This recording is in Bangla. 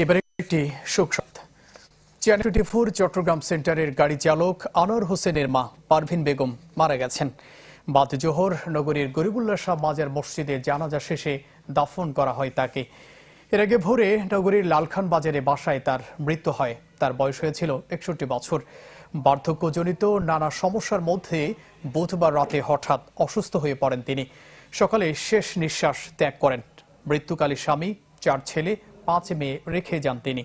এবারে একটি শোকসদ চ্যানেল টোয়েন্টি ফোর চট্টগ্রাম সেন্টারের গাড়ি চালক আনোয়ার হোসেনের মা পারভিন বেগম মারা গেছেন বাদ জোহর নগরীর গরিবুল্লা শাহ মাজার মসজিদে জানাজা শেষে দাফন করা হয় তাকে এর আগে ভোরে নগরীর লালখান বাজারে বাসায় তার মৃত্যু হয় তার বয়স হয়েছিল একষট্টি বছর বার্ধক্যজনিত নানা সমস্যার মধ্যে বুধবার রাতে হঠাৎ অসুস্থ হয়ে পড়েন তিনি সকালে শেষ নিঃশ্বাস ত্যাগ করেন মৃত্যুকালে স্বামী চার ছেলে পাঁচ মে রেখে যান তিনি